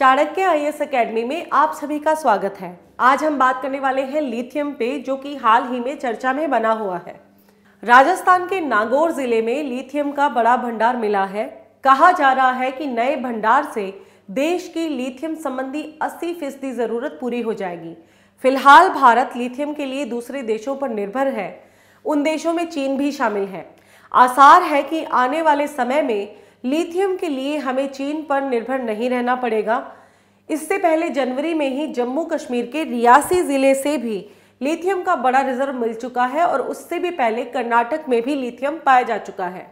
Chanakya I S academy में आप सभी का स्वागत है आज हम बात करने वाले हैं लिथियम पे जो कि हाल ही में चर्चा में बना हुआ है राजस्थान के नागौर जिले में लिथियम का बड़ा भंडार मिला है कहा जा रहा है कि नए भंडार से देश की लिथियम संबंधी 80 फीसदी ज़रूरत पूरी हो जाएगी फिलहाल भारत लिथियम के लिए दूसरे देशों पर निर्भर है उन देशों में चीन भी शामिल है आसार है कि आने वाले समय में लिथियम के लिए हमें चीन पर निर्भर नहीं रहना पड़ेगा इससे पहले जनवरी में ही जम्मू कश्मीर के रियासी ज़िले से भी लिथियम का बड़ा रिजर्व मिल चुका है और उससे भी पहले कर्नाटक में भी लिथियम पाया जा चुका है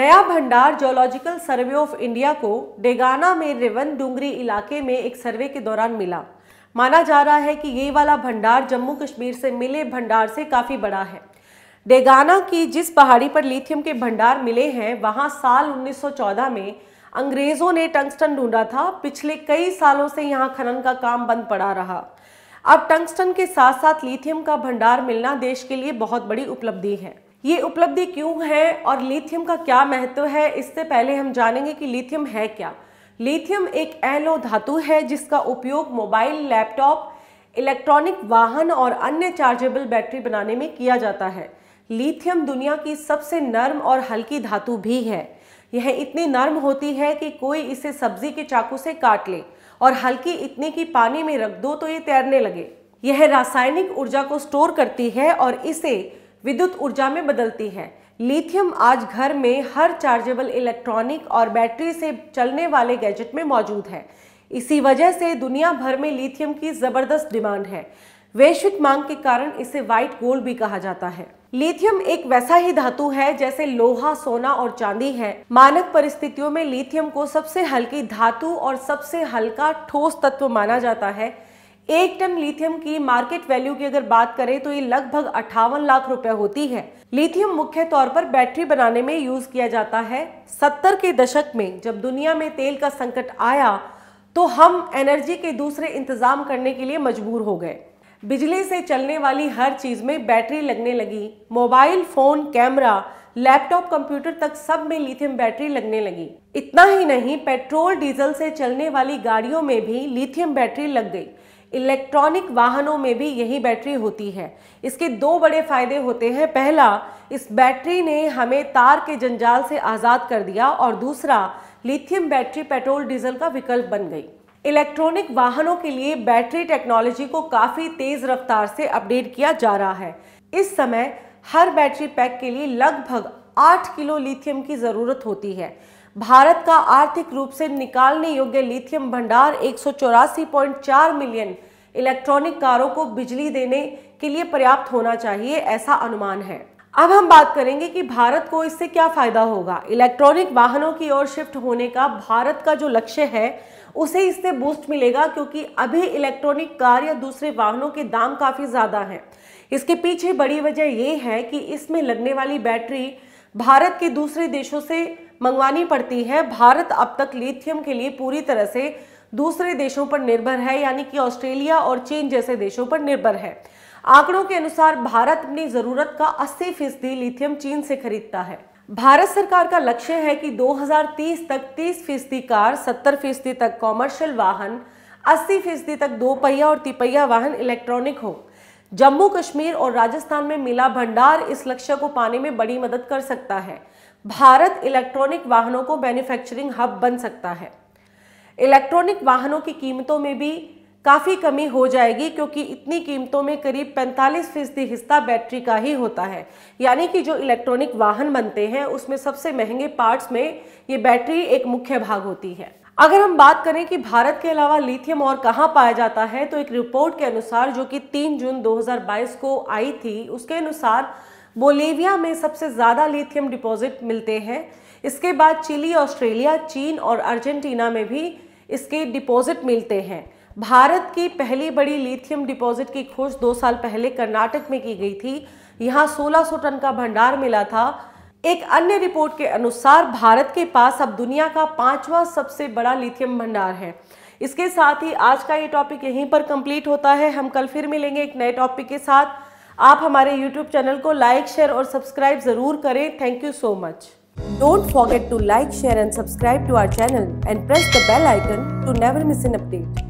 नया भंडार जोलॉजिकल सर्वे ऑफ इंडिया को डेगाना में रिवन डूंगरी इलाके में एक सर्वे के दौरान मिला माना जा रहा है कि ये वाला भंडार जम्मू कश्मीर से मिले भंडार से काफ़ी बड़ा है डेगाना की जिस पहाड़ी पर लिथियम के भंडार मिले हैं वहां साल 1914 में अंग्रेज़ों ने टंगस्टन ढूंढा था पिछले कई सालों से यहां खनन का काम बंद पड़ा रहा अब टंगस्टन के साथ साथ लिथियम का भंडार मिलना देश के लिए बहुत बड़ी उपलब्धि है ये उपलब्धि क्यों है और लिथियम का क्या महत्व है इससे पहले हम जानेंगे कि लिथियम है क्या लिथियम एक एलो धातु है जिसका उपयोग मोबाइल लैपटॉप इलेक्ट्रॉनिक वाहन और अन्य चार्जेबल बैटरी बनाने में किया जाता है लिथियम दुनिया की सबसे नर्म और हल्की धातु भी है यह इतनी नर्म होती है कि कोई इसे सब्जी के चाकू से काट ले और हल्की इतने की पानी में रख दो तो ये तैरने लगे यह रासायनिक ऊर्जा को स्टोर करती है और इसे विद्युत ऊर्जा में बदलती है लिथियम आज घर में हर चार्जेबल इलेक्ट्रॉनिक और बैटरी से चलने वाले गैजेट में मौजूद है इसी वजह से दुनिया भर में लिथियम की ज़बरदस्त डिमांड है वैश्विक मांग के कारण इसे व्हाइट गोल्ड भी कहा जाता है लिथियम एक वैसा ही धातु है जैसे लोहा सोना और चांदी है मानक परिस्थितियों में लिथियम को सबसे हल्की धातु और सबसे हल्का ठोस तत्व माना जाता है एक टन लिथियम की मार्केट वैल्यू की अगर बात करें तो ये लगभग अठावन लाख रुपए होती है लिथियम मुख्य तौर पर बैटरी बनाने में यूज किया जाता है सत्तर के दशक में जब दुनिया में तेल का संकट आया तो हम एनर्जी के दूसरे इंतजाम करने के लिए मजबूर हो गए बिजली से चलने वाली हर चीज़ में बैटरी लगने लगी mobile phone camera laptop computer तक सब में लिथियम बैटरी लगने लगी इतना ही नहीं पेट्रोल डीजल से चलने वाली गाड़ियों में भी लिथियम बैटरी लग गई इलेक्ट्रॉनिक वाहनों में भी यही बैटरी होती है इसके दो बड़े फायदे होते हैं पहला इस बैटरी ने हमें तार के जंजाल से आज़ाद कर दिया और दूसरा लिथियम बैटरी पेट्रोल डीजल का विकल्प बन गई इलेक्ट्रॉनिक वाहनों के लिए बैटरी टेक्नोलॉजी को काफ़ी तेज़ रफ्तार से अपडेट किया जा रहा है इस समय हर बैटरी पैक के लिए लगभग 8 किलो लिथियम की ज़रूरत होती है भारत का आर्थिक रूप से निकालने योग्य लिथियम भंडार एक मिलियन इलेक्ट्रॉनिक कारों को बिजली देने के लिए पर्याप्त होना चाहिए ऐसा अनुमान है अब हम बात करेंगे कि भारत को इससे क्या फायदा होगा इलेक्ट्रॉनिक वाहनों की ओर शिफ्ट होने का भारत का जो लक्ष्य है उसे इससे बूस्ट मिलेगा क्योंकि अभी इलेक्ट्रॉनिक कार या दूसरे वाहनों के दाम काफ़ी ज़्यादा हैं इसके पीछे बड़ी वजह यह है कि इसमें लगने वाली बैटरी भारत के दूसरे देशों से मंगवानी पड़ती है भारत अब तक लिथियम के लिए पूरी तरह से दूसरे देशों पर निर्भर है यानी कि ऑस्ट्रेलिया और चीन जैसे देशों पर निर्भर है आंकड़ों के अनुसार भारत अपनी ज़रूरत का अस्सी फीसदी लिथियम चीन से खरीदता है भारत सरकार का लक्ष्य है कि 2030 तक 30 फीसदी कार 70 फीसदी तक कॉमर्शियल वाहन 80 फीसदी तक दो पहिया और तिपहिया वाहन इलेक्ट्रॉनिक हो जम्मू कश्मीर और राजस्थान में मिला भंडार इस लक्ष्य को पाने में बड़ी मदद कर सकता है भारत इलेक्ट्रॉनिक वाहनों को मैन्युफैक्चरिंग हब बन सकता है इलेक्ट्रॉनिक वाहनों की कीमतों में भी काफ़ी कमी हो जाएगी क्योंकि इतनी कीमतों में करीब 45 फीसदी हिस्सा बैटरी का ही होता है यानी कि जो इलेक्ट्रॉनिक वाहन बनते हैं उसमें सबसे महंगे पार्ट्स में ये बैटरी एक मुख्य भाग होती है अगर हम बात करें कि भारत के अलावा लिथियम और कहाँ पाया जाता है तो एक रिपोर्ट के अनुसार जो कि 3 जून 2022 को आई थी उसके अनुसार बोलेविया में सबसे ज़्यादा लिथियम डिपॉजिट मिलते हैं इसके बाद चिली ऑस्ट्रेलिया चीन और अर्जेंटीना में भी इसके डिपॉजिट मिलते हैं भारत की पहली बड़ी लिथियम डिपॉजिट की खोज दो साल पहले कर्नाटक में की गई थी यहाँ 1600 टन का भंडार मिला था एक अन्य रिपोर्ट के अनुसार भारत के पास अब दुनिया का पांचवा सबसे बड़ा लिथियम भंडार है इसके साथ ही आज का ये टॉपिक यहीं पर कंप्लीट होता है हम कल फिर मिलेंगे एक नए टॉपिक के साथ आप हमारे यूट्यूब चैनल को लाइक शेयर और सब्सक्राइब जरूर करें thank you so much don't forget to like share and subscribe to our channel and press the bell icon to never miss an update